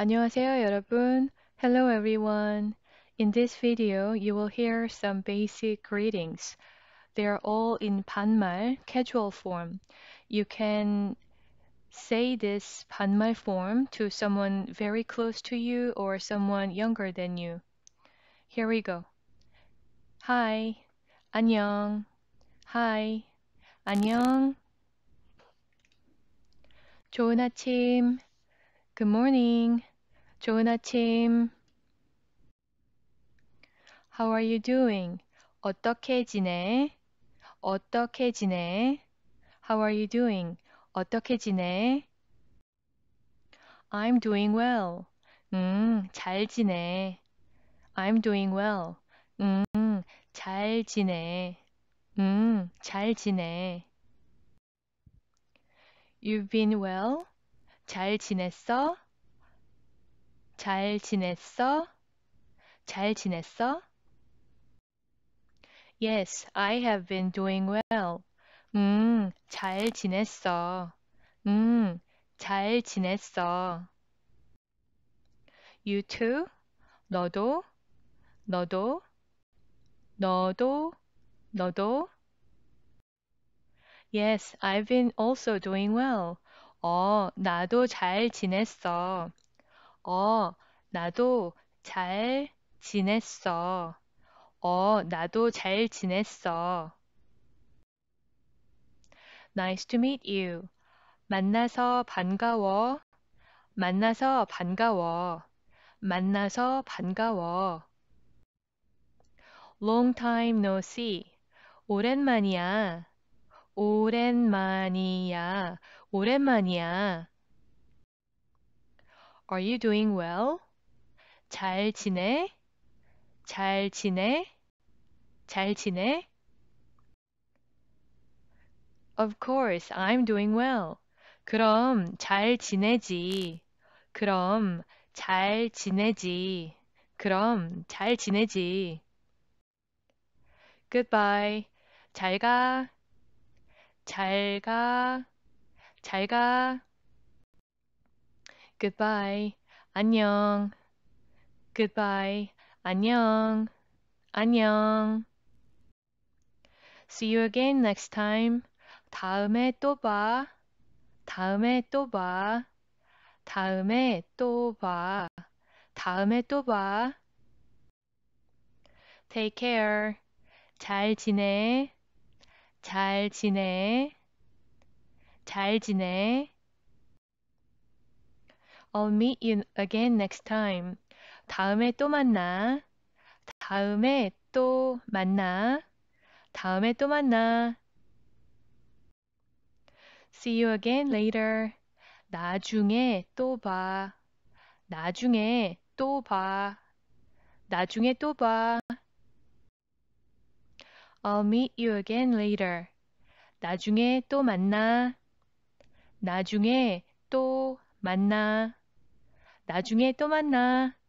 안녕하세요 여러분. Hello everyone. In this video, you will hear some basic greetings. They are all in 반말, casual form. You can say this 반말 form to someone very close to you or someone younger than you. Here we go. Hi. 안녕. Hi. 안녕. 좋은 아침. Good morning. 좋은 아침. How are you doing? 어떻게 지내? 어떻게 지내? How are you doing? 어떻게 지내? I'm doing well. 음, 잘 지내. I'm doing well. 음, 잘 지내. 음, 잘 지내. You've been well? 잘 지냈어? 잘 지냈어? 잘 지냈어? Yes, I have been doing well. 음, 잘 지냈어. 음, 잘 지냈어. You too? 너도? 너도? 너도? 너도? Yes, I've been also doing well. 어, 나도 잘 지냈어. 어, 나도 잘 지냈어. 어, 나도 잘 지냈어. Nice to meet you. 만나서 반가워. 만나서 반가워. 만나서 반가워. Long time no see. 오랜만이야. 오랜만이야. 오랜만이야. Are you doing well? 잘 지내? 잘 지내? 잘 지내? Of course, I'm doing well. 그럼 잘 지내지. 그럼 잘 지내지. 그럼 잘 지내지. Goodbye. 잘 가. 잘 가. 잘 가. goodbye, 안녕, goodbye, 안녕, 안녕. See you again next time. 다음에 또 봐. 다음에 또 봐. 다음에 또 봐. 다음에 또 봐. Take care. 잘 지내. 잘 지내. 잘 지내. I'll meet you again next time. 다음에 또 만나. 다음에 또 만나. 다음에 또 만나. See you again later. 나중에 또 봐. 나중에 또 봐. 나중에 또 봐. I'll meet you again later. 나중에 또 만나. 나중에 또 만나. 나중에 또 만나.